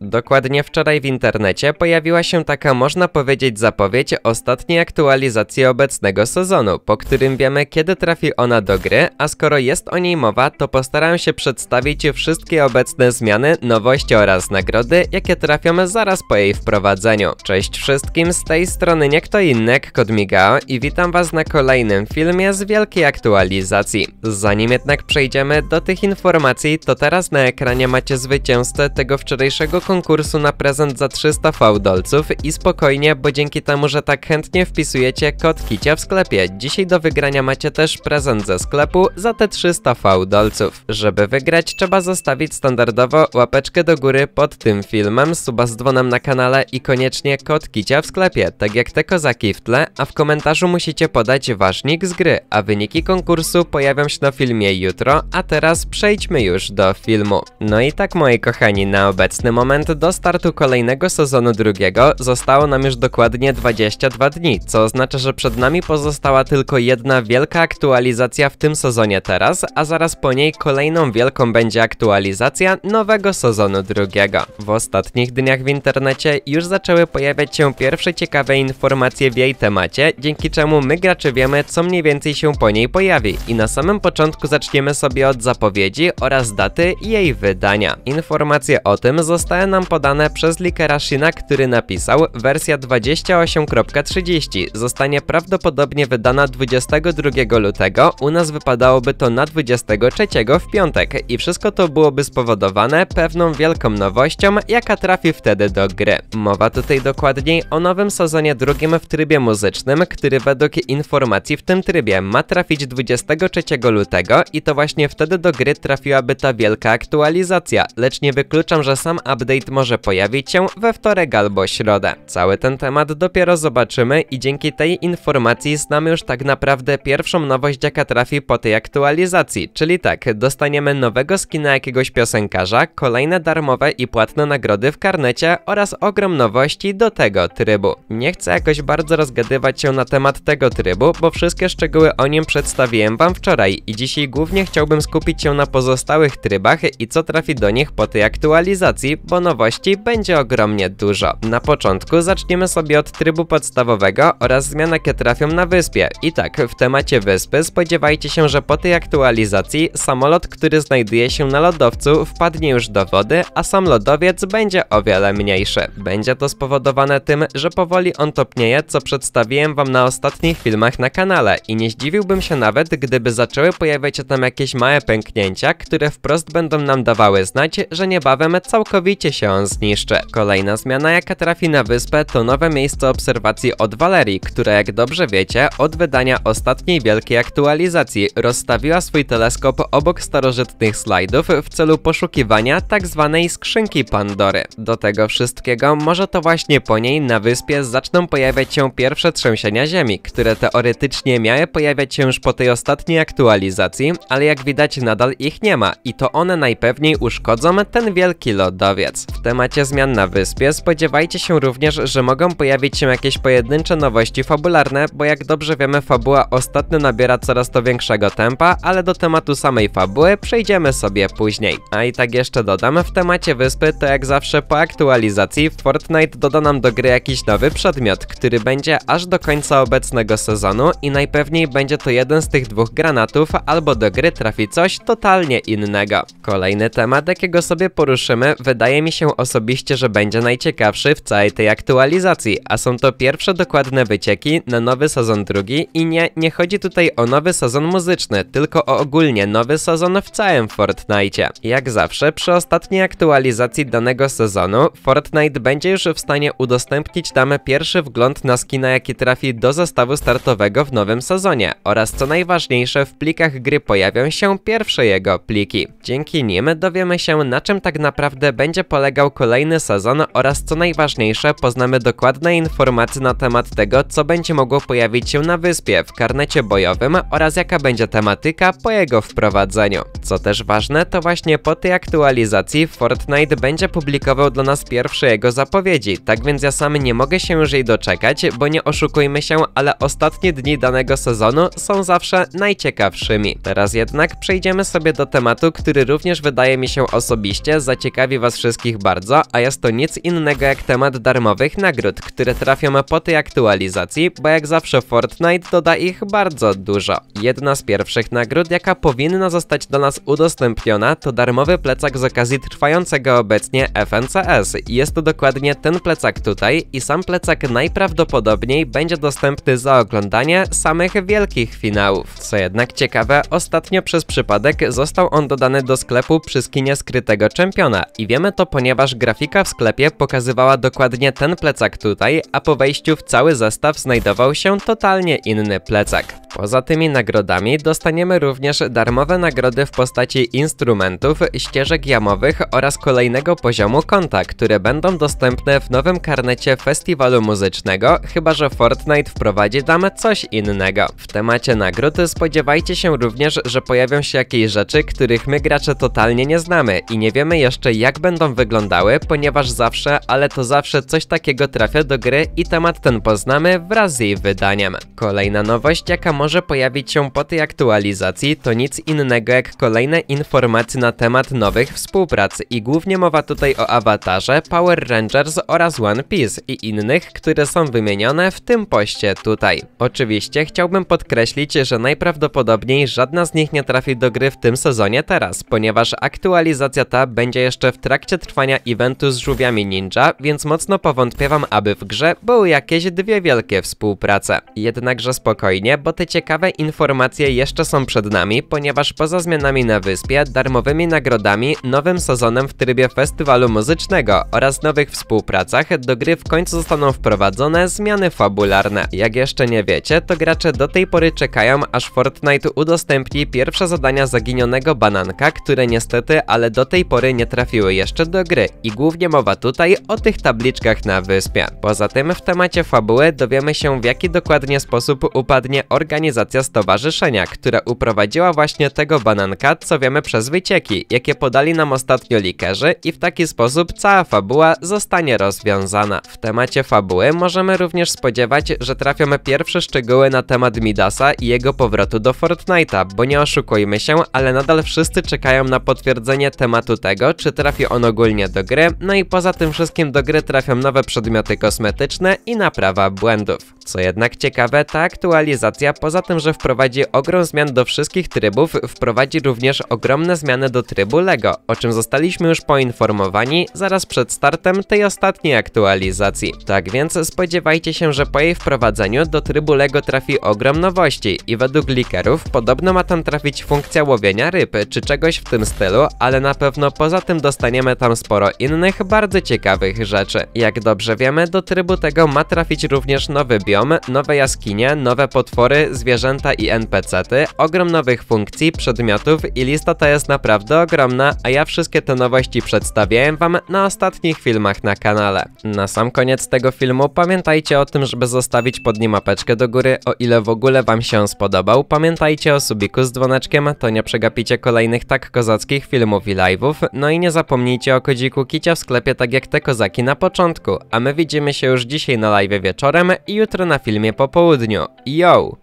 Dokładnie wczoraj w internecie pojawiła się taka można powiedzieć zapowiedź ostatniej aktualizacji obecnego sezonu, po którym wiemy kiedy trafi ona do gry, a skoro jest o niej mowa, to postaram się przedstawić wszystkie obecne zmiany, nowości oraz nagrody, jakie trafią zaraz po jej wprowadzeniu. Cześć wszystkim, z tej strony nie kto inny jak Kodmigao i witam was na kolejnym filmie z wielkiej aktualizacji. Zanim jednak przejdziemy do tych informacji, to teraz na ekranie macie zwycięzcę tego wczorajszego konkursu na prezent za 300 fałdolców i spokojnie, bo dzięki temu, że tak chętnie wpisujecie kod kicia w sklepie. Dzisiaj do wygrania macie też prezent ze sklepu za te 300 fałdolców. Żeby wygrać trzeba zostawić standardowo łapeczkę do góry pod tym filmem, suba z dzwonem na kanale i koniecznie kod kicia w sklepie, tak jak te kozaki w tle, a w komentarzu musicie podać wasz nick z gry, a wyniki konkursu pojawią się na filmie jutro, a teraz przejdźmy już do filmu. No i tak moi kochani, na obecny moment do startu kolejnego sezonu drugiego zostało nam już dokładnie 22 dni, co oznacza, że przed nami pozostała tylko jedna wielka aktualizacja w tym sezonie teraz, a zaraz po niej kolejną wielką będzie aktualizacja nowego sezonu drugiego. W ostatnich dniach w internecie już zaczęły pojawiać się pierwsze ciekawe informacje w jej temacie, dzięki czemu my gracze wiemy, co mniej więcej się po niej pojawi. I na samym początku zaczniemy sobie od zapowiedzi oraz daty jej wydania. Informacje o tym zostały zostały nam podane przez Shina, który napisał wersja 28.30 zostanie prawdopodobnie wydana 22 lutego, u nas wypadałoby to na 23 w piątek i wszystko to byłoby spowodowane pewną wielką nowością, jaka trafi wtedy do gry. Mowa tutaj dokładniej o nowym sezonie drugim w trybie muzycznym, który według informacji w tym trybie ma trafić 23 lutego i to właśnie wtedy do gry trafiłaby ta wielka aktualizacja, lecz nie wykluczam, że sam update update może pojawić się we wtorek albo środę. Cały ten temat dopiero zobaczymy i dzięki tej informacji znamy już tak naprawdę pierwszą nowość jaka trafi po tej aktualizacji, czyli tak, dostaniemy nowego skina jakiegoś piosenkarza, kolejne darmowe i płatne nagrody w karnecie oraz ogrom nowości do tego trybu. Nie chcę jakoś bardzo rozgadywać się na temat tego trybu, bo wszystkie szczegóły o nim przedstawiłem wam wczoraj i dzisiaj głównie chciałbym skupić się na pozostałych trybach i co trafi do nich po tej aktualizacji, bo nowości będzie ogromnie dużo. Na początku zaczniemy sobie od trybu podstawowego oraz zmian jakie trafią na wyspie. I tak, w temacie wyspy spodziewajcie się, że po tej aktualizacji samolot, który znajduje się na lodowcu wpadnie już do wody, a sam lodowiec będzie o wiele mniejszy. Będzie to spowodowane tym, że powoli on topnieje, co przedstawiłem wam na ostatnich filmach na kanale i nie zdziwiłbym się nawet, gdyby zaczęły pojawiać się tam jakieś małe pęknięcia, które wprost będą nam dawały znać, że niebawem całkowicie się on zniszczy. Kolejna zmiana jaka trafi na wyspę to nowe miejsce obserwacji od Valerii, która jak dobrze wiecie od wydania ostatniej wielkiej aktualizacji rozstawiła swój teleskop obok starożytnych slajdów w celu poszukiwania tak zwanej skrzynki Pandory. Do tego wszystkiego może to właśnie po niej na wyspie zaczną pojawiać się pierwsze trzęsienia ziemi, które teoretycznie miały pojawiać się już po tej ostatniej aktualizacji, ale jak widać nadal ich nie ma i to one najpewniej uszkodzą ten wielki lodowiec. W temacie zmian na wyspie spodziewajcie się również, że mogą pojawić się jakieś pojedyncze nowości fabularne, bo jak dobrze wiemy fabuła ostatnio nabiera coraz to większego tempa, ale do tematu samej fabuły przejdziemy sobie później. A i tak jeszcze dodam, w temacie wyspy to jak zawsze po aktualizacji Fortnite doda nam do gry jakiś nowy przedmiot, który będzie aż do końca obecnego sezonu i najpewniej będzie to jeden z tych dwóch granatów, albo do gry trafi coś totalnie innego. Kolejny temat, jakiego sobie poruszymy, wydaje mi się osobiście, że będzie najciekawszy w całej tej aktualizacji, a są to pierwsze dokładne wycieki na nowy sezon drugi i nie, nie chodzi tutaj o nowy sezon muzyczny, tylko o ogólnie nowy sezon w całym Fortnite. Jak zawsze, przy ostatniej aktualizacji danego sezonu, Fortnite będzie już w stanie udostępnić nam pierwszy wgląd na skina, jaki trafi do zestawu startowego w nowym sezonie oraz co najważniejsze, w plikach gry pojawią się pierwsze jego pliki. Dzięki nim dowiemy się, na czym tak naprawdę będzie polegał kolejny sezon oraz co najważniejsze poznamy dokładne informacje na temat tego, co będzie mogło pojawić się na wyspie w karnecie bojowym oraz jaka będzie tematyka po jego wprowadzeniu. Co też ważne, to właśnie po tej aktualizacji Fortnite będzie publikował dla nas pierwsze jego zapowiedzi, tak więc ja sam nie mogę się już jej doczekać, bo nie oszukujmy się, ale ostatnie dni danego sezonu są zawsze najciekawszymi. Teraz jednak przejdziemy sobie do tematu, który również wydaje mi się osobiście zaciekawi was wszystkich wszystkich bardzo, a jest to nic innego jak temat darmowych nagród, które trafią po tej aktualizacji, bo jak zawsze Fortnite doda ich bardzo dużo. Jedna z pierwszych nagród, jaka powinna zostać do nas udostępniona, to darmowy plecak z okazji trwającego obecnie FNCS. Jest to dokładnie ten plecak tutaj i sam plecak najprawdopodobniej będzie dostępny za oglądanie samych wielkich finałów. Co jednak ciekawe, ostatnio przez przypadek został on dodany do sklepu przy skinie skrytego czempiona i wiemy to ponieważ grafika w sklepie pokazywała dokładnie ten plecak tutaj, a po wejściu w cały zestaw znajdował się totalnie inny plecak. Poza tymi nagrodami dostaniemy również darmowe nagrody w postaci instrumentów, ścieżek jamowych oraz kolejnego poziomu konta, które będą dostępne w nowym karnecie festiwalu muzycznego, chyba że Fortnite wprowadzi tam coś innego. W temacie nagród spodziewajcie się również, że pojawią się jakieś rzeczy, których my gracze totalnie nie znamy i nie wiemy jeszcze jak będą wyglądały, ponieważ zawsze, ale to zawsze coś takiego trafia do gry i temat ten poznamy wraz z jej wydaniem. Kolejna nowość jaka może pojawić się po tej aktualizacji to nic innego jak kolejne informacje na temat nowych współpracy i głównie mowa tutaj o Avatarze, Power Rangers oraz One Piece i innych, które są wymienione w tym poście tutaj. Oczywiście chciałbym podkreślić, że najprawdopodobniej żadna z nich nie trafi do gry w tym sezonie teraz, ponieważ aktualizacja ta będzie jeszcze w trakcie trwania eventu z żółwiami ninja, więc mocno powątpiewam, aby w grze były jakieś dwie wielkie współprace. Jednakże spokojnie, bo te ciekawe informacje jeszcze są przed nami, ponieważ poza zmianami na wyspie, darmowymi nagrodami, nowym sezonem w trybie festiwalu muzycznego oraz nowych współpracach do gry w końcu zostaną wprowadzone zmiany fabularne. Jak jeszcze nie wiecie, to gracze do tej pory czekają, aż Fortnite udostępni pierwsze zadania zaginionego bananka, które niestety, ale do tej pory nie trafiły jeszcze do gry i głównie mowa tutaj o tych tabliczkach na wyspie. Poza tym w temacie fabuły dowiemy się w jaki dokładnie sposób upadnie organizacja organizacja stowarzyszenia, która uprowadziła właśnie tego bananka, co wiemy przez wycieki, jakie podali nam ostatnio likerzy i w taki sposób cała fabuła zostanie rozwiązana. W temacie fabuły możemy również spodziewać, że trafią pierwsze szczegóły na temat Midasa i jego powrotu do Fortnite'a, bo nie oszukujmy się, ale nadal wszyscy czekają na potwierdzenie tematu tego, czy trafi on ogólnie do gry, no i poza tym wszystkim do gry trafią nowe przedmioty kosmetyczne i naprawa błędów. Co jednak ciekawe, ta aktualizacja poza poza tym, że wprowadzi ogrom zmian do wszystkich trybów, wprowadzi również ogromne zmiany do trybu LEGO, o czym zostaliśmy już poinformowani zaraz przed startem tej ostatniej aktualizacji. Tak więc spodziewajcie się, że po jej wprowadzeniu do trybu LEGO trafi ogrom nowości i według likerów podobno ma tam trafić funkcja łowienia ryby czy czegoś w tym stylu, ale na pewno poza tym dostaniemy tam sporo innych, bardzo ciekawych rzeczy. Jak dobrze wiemy, do trybu tego ma trafić również nowy biom, nowe jaskinie, nowe potwory, zwierzęta i NPC-ty, ogrom nowych funkcji, przedmiotów i lista ta jest naprawdę ogromna, a ja wszystkie te nowości przedstawiałem wam na ostatnich filmach na kanale. Na sam koniec tego filmu pamiętajcie o tym, żeby zostawić pod nim mapeczkę do góry, o ile w ogóle wam się on spodobał. Pamiętajcie o subiku z dzwoneczkiem, to nie przegapicie kolejnych tak kozackich filmów i live'ów. No i nie zapomnijcie o kodziku kicia w sklepie tak jak te kozaki na początku. A my widzimy się już dzisiaj na live wieczorem i jutro na filmie po południu. Yo!